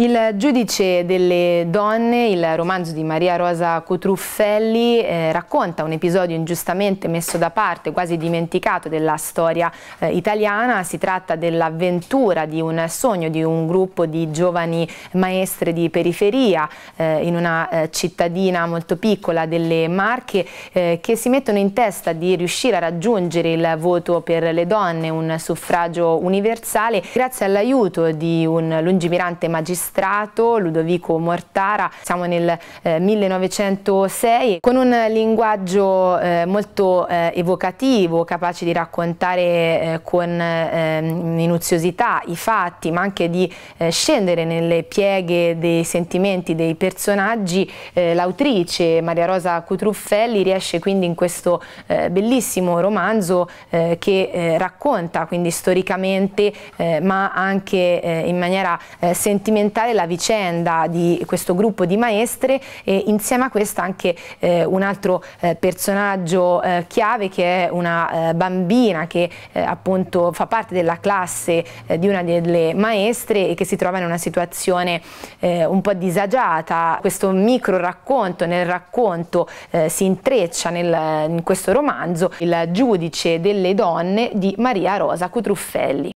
Il giudice delle donne, il romanzo di Maria Rosa Cotruffelli, eh, racconta un episodio ingiustamente messo da parte, quasi dimenticato della storia eh, italiana. Si tratta dell'avventura di un sogno di un gruppo di giovani maestre di periferia eh, in una eh, cittadina molto piccola delle Marche eh, che si mettono in testa di riuscire a raggiungere il voto per le donne, un suffragio universale, grazie all'aiuto di un lungimirante magistrato magistrato Ludovico Mortara, siamo nel eh, 1906, con un linguaggio eh, molto eh, evocativo, capace di raccontare eh, con ehm, minuziosità i fatti, ma anche di eh, scendere nelle pieghe dei sentimenti dei personaggi, eh, l'autrice Maria Rosa Cutruffelli riesce quindi in questo bellissimo romanzo che racconta quindi storicamente ma anche in maniera sentimentale documentare la vicenda di questo gruppo di maestre e insieme a questo anche eh, un altro eh, personaggio eh, chiave che è una eh, bambina che eh, appunto fa parte della classe eh, di una delle maestre e che si trova in una situazione un po' disagiata. Questo micro racconto nel racconto si intreccia nel, in questo romanzo il giudice delle donne di Maria Rosa Cutruffelli.